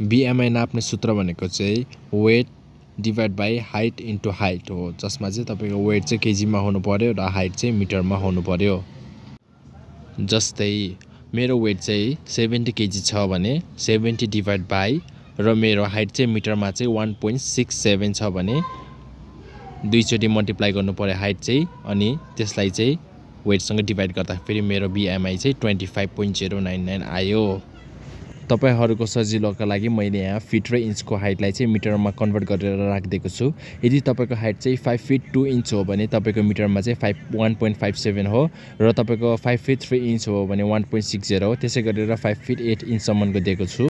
BMI नाप्ने सूत्र भनेको चाहिँ weight divide by height into height हो जसमा चाहिँ तपाईँको वेट चाहिँ केजीमा हुनु पऱ्यो र हाइट चाहिँ मिटरमा हुनु पऱ्यो जस्तै मेरो वेट चाहिँ सेभेन्टी केजी छ भने सेभेन्टी डिभाइड बाई र मेरो हाइट चाहिँ मिटरमा चाहिँ वान पोइन्ट सिक्स सेभेन छ भने दुईचोटि मल्टिप्लाई गर्नु पऱ्यो हाइट चाहिँ अनि त्यसलाई चाहिँ वेटसँग डिभाइड गर्दाखेरि मेरो बिएमआई चाहिँ twenty five point zero nine nine आयो तपाईँहरूको सजिलोको लागि मैले यहाँ फिट र इन्चको हाइटलाई चाहिँ मिटरमा कन्भर्ट गरेर राखिदिएको छु यदि तपाईँको हाइट चाहिँ फाइभ फिट टू इन्च हो भने तपाईँको मिटरमा चाहिँ five one point five seven हो र तपाईँको फाइभ फिट थ्री इन्च हो भने वान पोइन्ट सिक्स जेरो हो त्यसै गरेर फाइभ फिट एट इन्चसम्मको दिएको छु